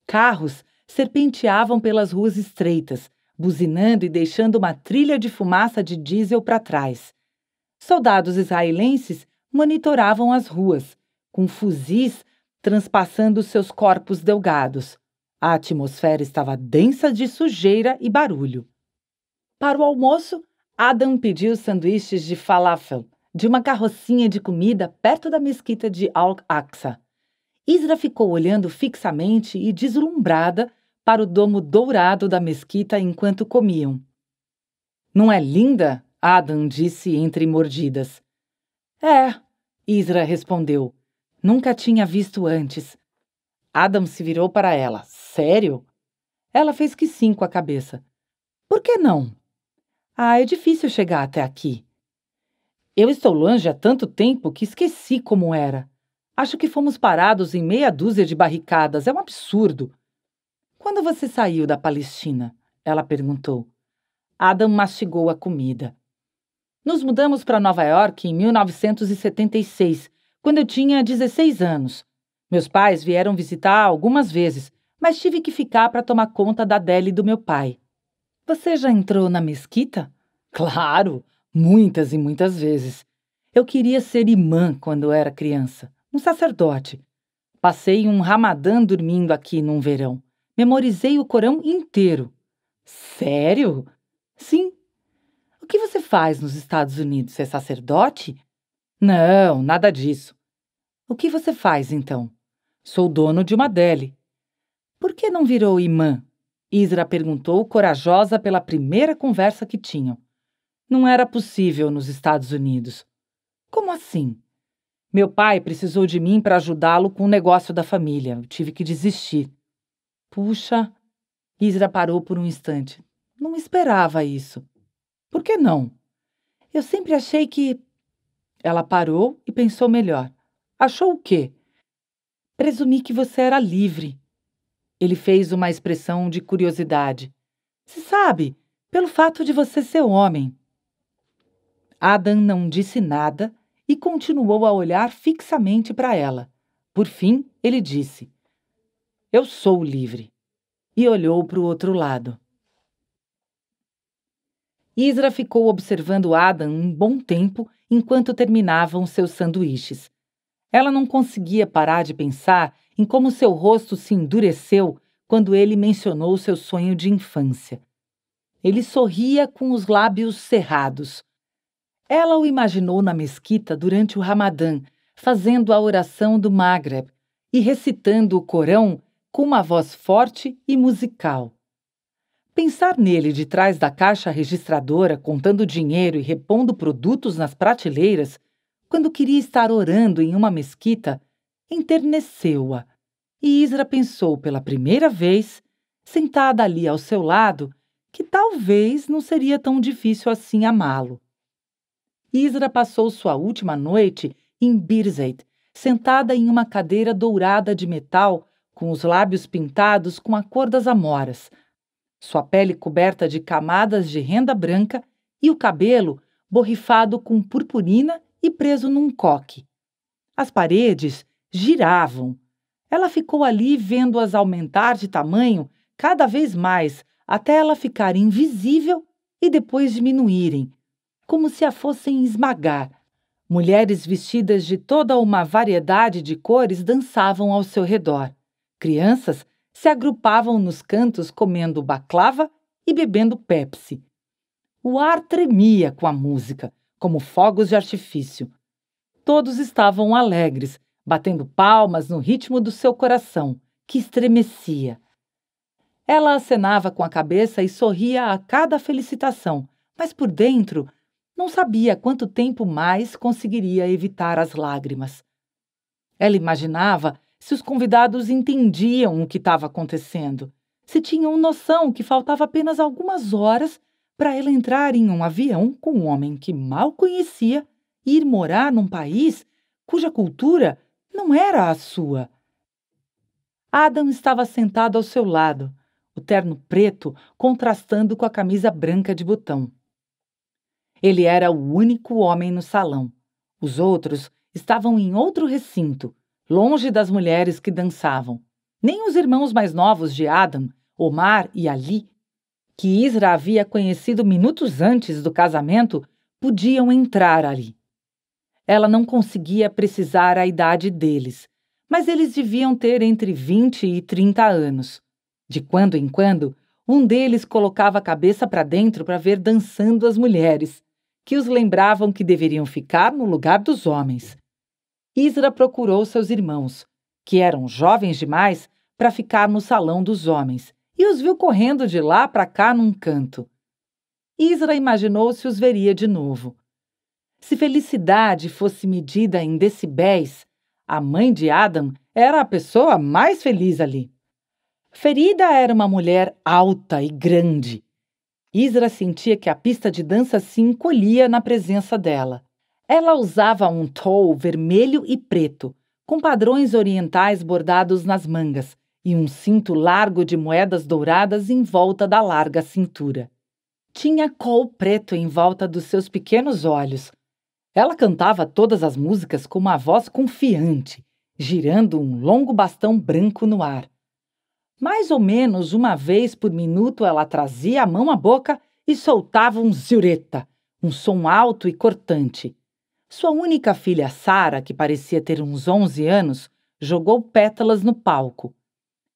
Carros serpenteavam pelas ruas estreitas, buzinando e deixando uma trilha de fumaça de diesel para trás. Soldados israelenses monitoravam as ruas, com fuzis transpassando seus corpos delgados. A atmosfera estava densa de sujeira e barulho. Para o almoço, Adam pediu sanduíches de falafel de uma carrocinha de comida perto da mesquita de Al-Aqsa. Isra ficou olhando fixamente e deslumbrada para o domo dourado da mesquita enquanto comiam. Não é linda? Adam disse entre mordidas. É, Isra respondeu. Nunca tinha visto antes. Adam se virou para ela. Sério? Ela fez que sim com a cabeça. Por que não? Ah, é difícil chegar até aqui. Eu estou longe há tanto tempo que esqueci como era. Acho que fomos parados em meia dúzia de barricadas. É um absurdo. Quando você saiu da Palestina? Ela perguntou. Adam mastigou a comida. Nos mudamos para Nova York em 1976, quando eu tinha 16 anos. Meus pais vieram visitar algumas vezes, mas tive que ficar para tomar conta da Deli do meu pai. Você já entrou na mesquita? Claro, muitas e muitas vezes. Eu queria ser imã quando era criança, um sacerdote. Passei um ramadã dormindo aqui num verão. Memorizei o Corão inteiro. Sério? Sim. O que você faz nos Estados Unidos? É sacerdote? Não, nada disso. O que você faz então? Sou dono de uma deli. Por que não virou imã? Isra perguntou, corajosa pela primeira conversa que tinham. Não era possível nos Estados Unidos. Como assim? Meu pai precisou de mim para ajudá-lo com o negócio da família. Eu tive que desistir. Puxa. Isra parou por um instante. Não esperava isso. Por que não? Eu sempre achei que. Ela parou e pensou melhor. Achou o quê? Presumi que você era livre. Ele fez uma expressão de curiosidade. Se sabe, pelo fato de você ser homem. Adam não disse nada e continuou a olhar fixamente para ela. Por fim, ele disse: Eu sou livre. E olhou para o outro lado. Isra ficou observando Adam um bom tempo enquanto terminavam seus sanduíches. Ela não conseguia parar de pensar em como seu rosto se endureceu quando ele mencionou seu sonho de infância. Ele sorria com os lábios cerrados. Ela o imaginou na mesquita durante o Ramadã, fazendo a oração do Maghreb e recitando o Corão com uma voz forte e musical. Pensar nele de trás da caixa registradora, contando dinheiro e repondo produtos nas prateleiras, quando queria estar orando em uma mesquita, enterneceu-a, e Isra pensou pela primeira vez, sentada ali ao seu lado, que talvez não seria tão difícil assim amá-lo. Isra passou sua última noite em Birzeit, sentada em uma cadeira dourada de metal, com os lábios pintados com a cor das amoras, sua pele coberta de camadas de renda branca e o cabelo borrifado com purpurina e preso num coque. As paredes giravam. Ela ficou ali vendo-as aumentar de tamanho cada vez mais, até ela ficar invisível e depois diminuírem, como se a fossem esmagar. Mulheres vestidas de toda uma variedade de cores dançavam ao seu redor. Crianças se agrupavam nos cantos comendo baclava e bebendo Pepsi. O ar tremia com a música, como fogos de artifício. Todos estavam alegres, batendo palmas no ritmo do seu coração, que estremecia. Ela acenava com a cabeça e sorria a cada felicitação, mas por dentro não sabia quanto tempo mais conseguiria evitar as lágrimas. Ela imaginava se os convidados entendiam o que estava acontecendo, se tinham noção que faltava apenas algumas horas para ela entrar em um avião com um homem que mal conhecia e ir morar num país cuja cultura não era a sua. Adam estava sentado ao seu lado, o terno preto contrastando com a camisa branca de botão. Ele era o único homem no salão. Os outros estavam em outro recinto, longe das mulheres que dançavam. Nem os irmãos mais novos de Adam, Omar e Ali, que Isra havia conhecido minutos antes do casamento, podiam entrar ali ela não conseguia precisar a idade deles, mas eles deviam ter entre 20 e 30 anos. De quando em quando, um deles colocava a cabeça para dentro para ver dançando as mulheres, que os lembravam que deveriam ficar no lugar dos homens. Isra procurou seus irmãos, que eram jovens demais para ficar no salão dos homens, e os viu correndo de lá para cá num canto. Isra imaginou se os veria de novo, se felicidade fosse medida em decibéis, a mãe de Adam era a pessoa mais feliz ali. Ferida era uma mulher alta e grande. Isra sentia que a pista de dança se encolhia na presença dela. Ela usava um tol vermelho e preto, com padrões orientais bordados nas mangas e um cinto largo de moedas douradas em volta da larga cintura. Tinha col preto em volta dos seus pequenos olhos, ela cantava todas as músicas com uma voz confiante, girando um longo bastão branco no ar. Mais ou menos uma vez por minuto ela trazia a mão à boca e soltava um ziureta, um som alto e cortante. Sua única filha, Sara, que parecia ter uns 11 anos, jogou pétalas no palco.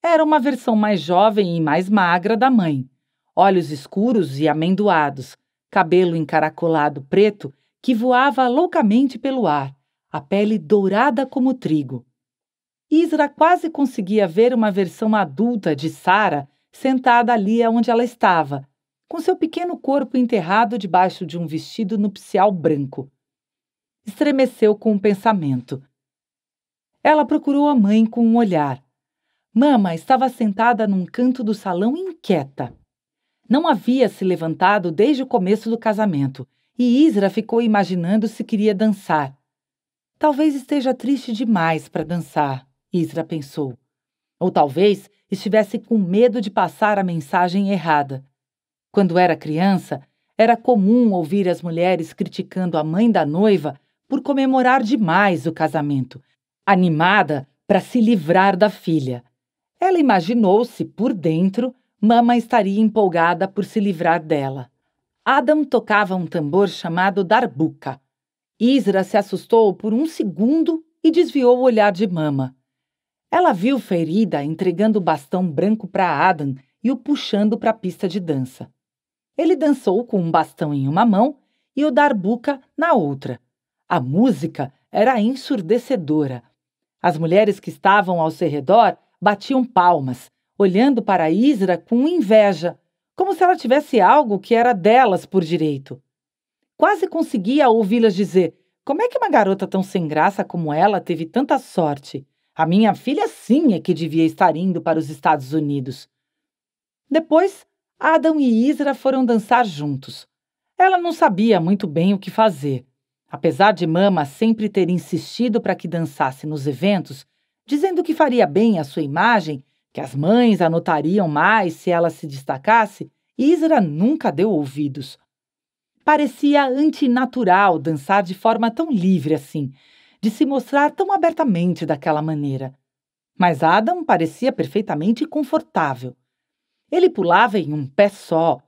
Era uma versão mais jovem e mais magra da mãe. Olhos escuros e amendoados, cabelo encaracolado preto que voava loucamente pelo ar, a pele dourada como trigo. Isra quase conseguia ver uma versão adulta de Sara sentada ali onde ela estava, com seu pequeno corpo enterrado debaixo de um vestido nupcial branco. Estremeceu com o um pensamento. Ela procurou a mãe com um olhar. Mama estava sentada num canto do salão inquieta. Não havia se levantado desde o começo do casamento e Isra ficou imaginando se queria dançar. Talvez esteja triste demais para dançar, Isra pensou. Ou talvez estivesse com medo de passar a mensagem errada. Quando era criança, era comum ouvir as mulheres criticando a mãe da noiva por comemorar demais o casamento, animada para se livrar da filha. Ela imaginou se, por dentro, Mama estaria empolgada por se livrar dela. Adam tocava um tambor chamado darbuka. Isra se assustou por um segundo e desviou o olhar de Mama. Ela viu Ferida entregando o bastão branco para Adam e o puxando para a pista de dança. Ele dançou com um bastão em uma mão e o darbuka na outra. A música era ensurdecedora. As mulheres que estavam ao seu redor batiam palmas, olhando para Isra com inveja, como se ela tivesse algo que era delas por direito. Quase conseguia ouvi-las dizer: Como é que uma garota tão sem graça como ela teve tanta sorte? A minha filha sim é que devia estar indo para os Estados Unidos. Depois, Adam e Isra foram dançar juntos. Ela não sabia muito bem o que fazer. Apesar de Mama sempre ter insistido para que dançasse nos eventos, dizendo que faria bem à sua imagem que as mães anotariam mais se ela se destacasse, Isra nunca deu ouvidos. Parecia antinatural dançar de forma tão livre assim, de se mostrar tão abertamente daquela maneira. Mas Adam parecia perfeitamente confortável. Ele pulava em um pé só,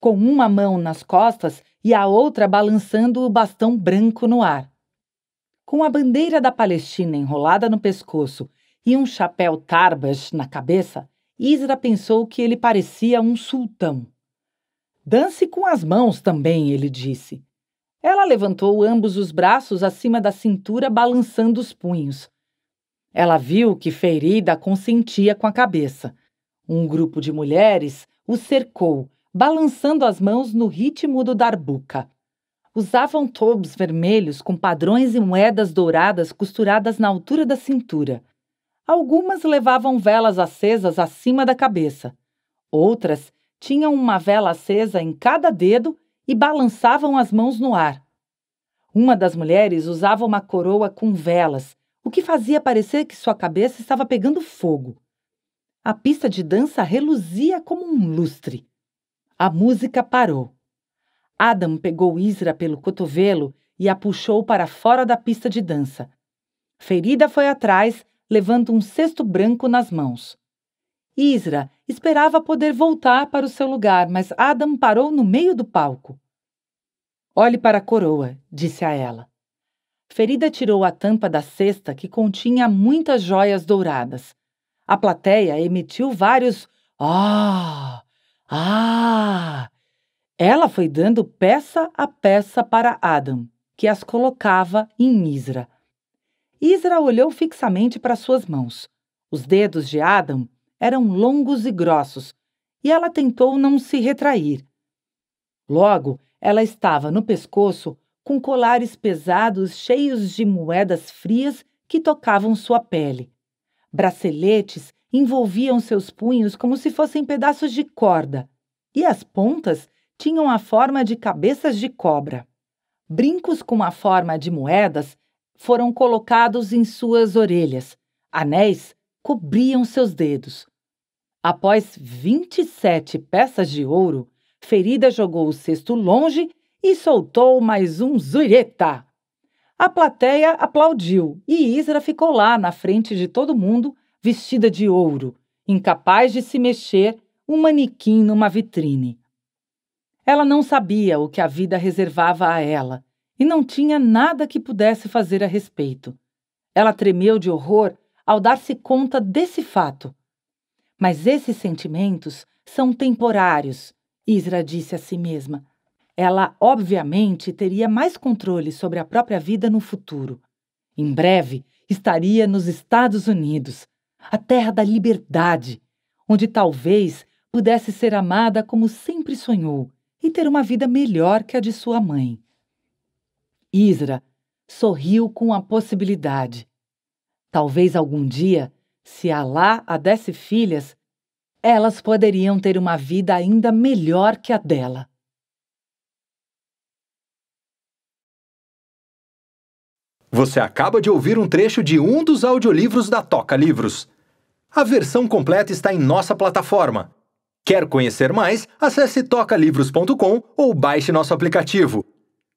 com uma mão nas costas e a outra balançando o bastão branco no ar. Com a bandeira da Palestina enrolada no pescoço e um chapéu tarbas na cabeça, Isra pensou que ele parecia um sultão. Dance com as mãos também, ele disse. Ela levantou ambos os braços acima da cintura, balançando os punhos. Ela viu que Ferida consentia com a cabeça. Um grupo de mulheres o cercou, balançando as mãos no ritmo do darbuca. Usavam tobes vermelhos com padrões e moedas douradas costuradas na altura da cintura. Algumas levavam velas acesas acima da cabeça. Outras tinham uma vela acesa em cada dedo e balançavam as mãos no ar. Uma das mulheres usava uma coroa com velas, o que fazia parecer que sua cabeça estava pegando fogo. A pista de dança reluzia como um lustre. A música parou. Adam pegou Isra pelo cotovelo e a puxou para fora da pista de dança. Ferida foi atrás levando um cesto branco nas mãos. Isra esperava poder voltar para o seu lugar, mas Adam parou no meio do palco. Olhe para a coroa, disse a ela. Ferida tirou a tampa da cesta que continha muitas joias douradas. A plateia emitiu vários ah! Ah! Ela foi dando peça a peça para Adam, que as colocava em Isra. Isra olhou fixamente para suas mãos. Os dedos de Adam eram longos e grossos, e ela tentou não se retrair. Logo, ela estava no pescoço com colares pesados cheios de moedas frias que tocavam sua pele. Braceletes envolviam seus punhos como se fossem pedaços de corda, e as pontas tinham a forma de cabeças de cobra. Brincos com a forma de moedas foram colocados em suas orelhas. Anéis cobriam seus dedos. Após 27 peças de ouro, Ferida jogou o cesto longe e soltou mais um zureta. A plateia aplaudiu e Isra ficou lá na frente de todo mundo, vestida de ouro, incapaz de se mexer, um manequim numa vitrine. Ela não sabia o que a vida reservava a ela, e não tinha nada que pudesse fazer a respeito. Ela tremeu de horror ao dar-se conta desse fato. Mas esses sentimentos são temporários, Isra disse a si mesma. Ela, obviamente, teria mais controle sobre a própria vida no futuro. Em breve, estaria nos Estados Unidos, a terra da liberdade, onde talvez pudesse ser amada como sempre sonhou e ter uma vida melhor que a de sua mãe. Isra sorriu com a possibilidade. Talvez algum dia, se Alá a desse filhas, elas poderiam ter uma vida ainda melhor que a dela. Você acaba de ouvir um trecho de um dos audiolivros da Toca Livros. A versão completa está em nossa plataforma. Quer conhecer mais? Acesse tocalivros.com ou baixe nosso aplicativo.